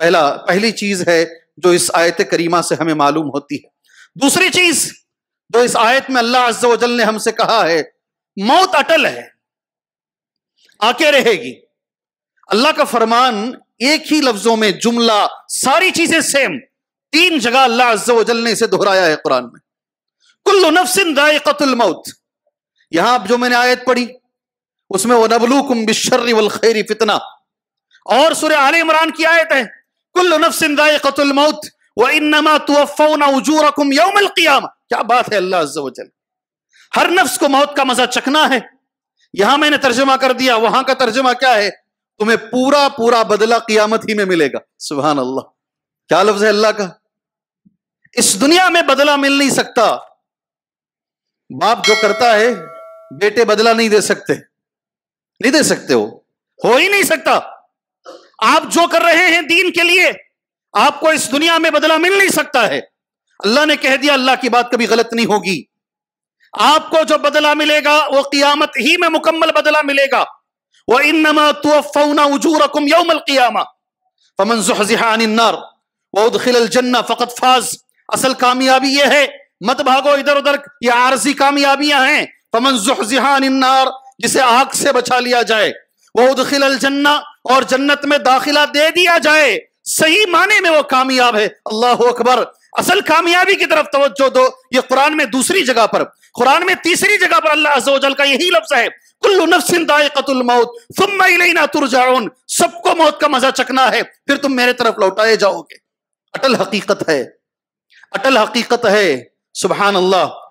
पहला पहली चीज है जो इस आयत करीमा से हमें मालूम होती है दूसरी चीज जो इस आयत में अल्लाह अज्जल ने हमसे कहा है मौत अटल है आके रहेगी अल्लाह का फरमान एक ही लफ्जों में जुमला सारी चीजें सेम तीन जगह अल्लाह अज्जल ने इसे दोहराया है कुरान में कुल्लु नफसिन दायकतुल मौत यहां जो मैंने आयत पढ़ी उसमें वो नबलू कुम बिशर्री वल खैरी फितना और सुर आल इमरान की आयत है कुल नफसिंदायतुल मौत व इन्नमा तुवफ़ौना उजूरकुम यौमल क़ियामा क्या बात है अल्लाह अज़्ज़ा वजल हर नफ्स को मौत का मजा चखना है यहां मैंने तर्जमा कर दिया वहां का तर्जमा क्या है तुम्हें पूरा पूरा बदला कियामत ही में मिलेगा सुबह अल्लाह क्या लफ्ज है अल्लाह का इस दुनिया में बदला मिल नहीं सकता बाप जो करता है बेटे बदला नहीं दे सकते नहीं दे सकते हो हो ही नहीं सकता आप जो कर रहे हैं दीन के लिए आपको इस दुनिया में बदला मिल नहीं सकता है अल्लाह ने कह दिया अल्लाह की बात कभी गलत नहीं होगी आपको जो बदला मिलेगा वो कियामत ही में मुकम्मल बदला मिलेगा वह इन नमा जन्ना फ़कत फाज असल कामयाबी ये है मत भागो इधर उधर ये आरजी कामयाबियां हैं फमन जुहजिहानर जिसे आग से बचा लिया जाए वो उदखिल जन्ना और जन्नत में दाखिला दे दिया जाए सही माने में वो कामयाब है अल्लाह अकबर असल कामयाबी की तरफ तवज्जो दो ये कुरान में दूसरी जगह पर कुरान में तीसरी जगह पर अल्लाह अजल का यही लफ्ज है सबको मौत का मजा चकना है फिर तुम मेरे तरफ लौटाए जाओगे अटल हकीकत है अटल हकीकत है सुबहान अल्लाह